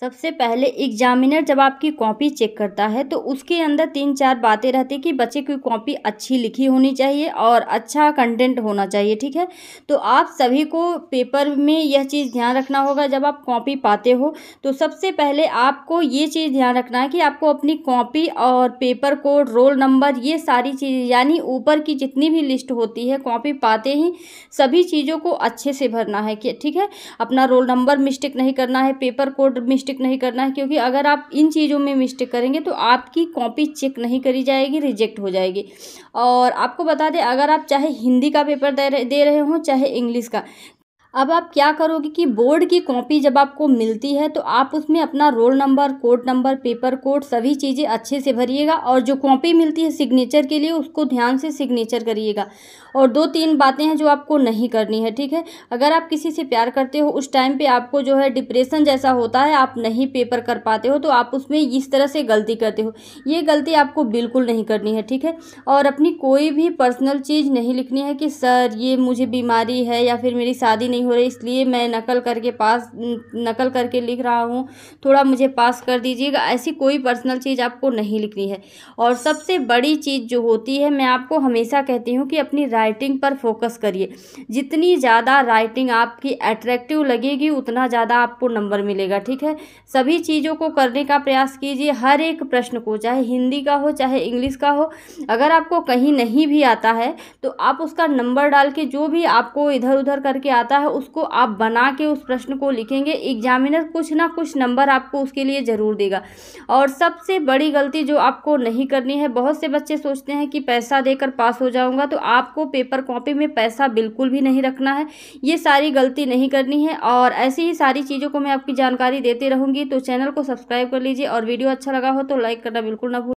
सबसे पहले एग्जामिनर जब आपकी कॉपी चेक करता है तो उसके अंदर तीन चार बातें रहती है कि बच्चे की कॉपी अच्छी लिखी होनी चाहिए और अच्छा कंटेंट होना चाहिए ठीक है तो आप सभी को पेपर में यह चीज़ ध्यान रखना होगा जब आप कॉपी पाते हो तो सबसे पहले आपको ये चीज़ ध्यान रखना है कि आपको अपनी कॉपी और पेपर कोड रोल नंबर ये सारी चीज़ यानी ऊपर की जितनी भी लिस्ट होती है कॉपी पाते ही सभी चीज़ों को अच्छे से भरना है ठीक है अपना रोल नंबर मिस्टेक नहीं करना है पेपर कोड मिस्टेक मिस्टेक नहीं करना है क्योंकि अगर आप इन चीज़ों में मिस्टेक करेंगे तो आपकी कॉपी चेक नहीं करी जाएगी रिजेक्ट हो जाएगी और आपको बता दें अगर आप चाहे हिंदी का पेपर दे रहे हों चाहे इंग्लिश का अब आप क्या करोगे कि बोर्ड की कॉपी जब आपको मिलती है तो आप उसमें अपना roll number code number paper code सभी चीज़ें अच्छे से भरिएगा और जो कॉपी मिलती है सिग्नेचर के लिए उसको ध्यान से सिग्नेचर करिएगा और दो तीन बातें हैं जो आपको नहीं करनी है ठीक है अगर आप किसी से प्यार करते हो उस टाइम पर आपको जो है डिप्रेशन जैसा होता है आप नहीं पेपर कर पाते हो तो आप उसमें इस तरह से गलती करते हो ये गलती आपको बिल्कुल नहीं करनी है ठीक है और अपनी कोई भी पर्सनल चीज़ नहीं लिखनी है कि सर ये मुझे बीमारी है या फिर मेरी शादी नहीं हो रही इसलिए मैं नकल करके पास नकल करके लिख रहा हूँ थोड़ा मुझे पास कर दीजिएगा ऐसी कोई पर्सनल चीज़ आपको नहीं लिखनी है और सबसे बड़ी चीज़ जो होती है मैं आपको हमेशा कहती हूँ कि अपनी राइटिंग पर फोकस करिए जितनी ज़्यादा राइटिंग आपकी अट्रैक्टिव लगेगी उतना ज़्यादा आपको नंबर मिलेगा ठीक है सभी चीज़ों को करने का प्रयास कीजिए हर एक प्रश्न को चाहे हिंदी का हो चाहे इंग्लिश का हो अगर आपको कहीं नहीं भी आता है तो आप उसका नंबर डाल के जो भी आपको इधर उधर करके आता है उसको आप बना के उस प्रश्न को लिखेंगे एग्जामिनर कुछ ना कुछ नंबर आपको उसके लिए ज़रूर देगा और सबसे बड़ी गलती जो आपको नहीं करनी है बहुत से बच्चे सोचते हैं कि पैसा देकर पास हो जाऊंगा तो आपको पेपर कॉपी में पैसा बिल्कुल भी नहीं रखना है ये सारी गलती नहीं करनी है और ऐसी ही सारी चीज़ों को मैं आपकी जानकारी देती रहूँगी तो चैनल को सब्सक्राइब कर लीजिए और वीडियो अच्छा लगा हो तो लाइक करना बिल्कुल ना भूल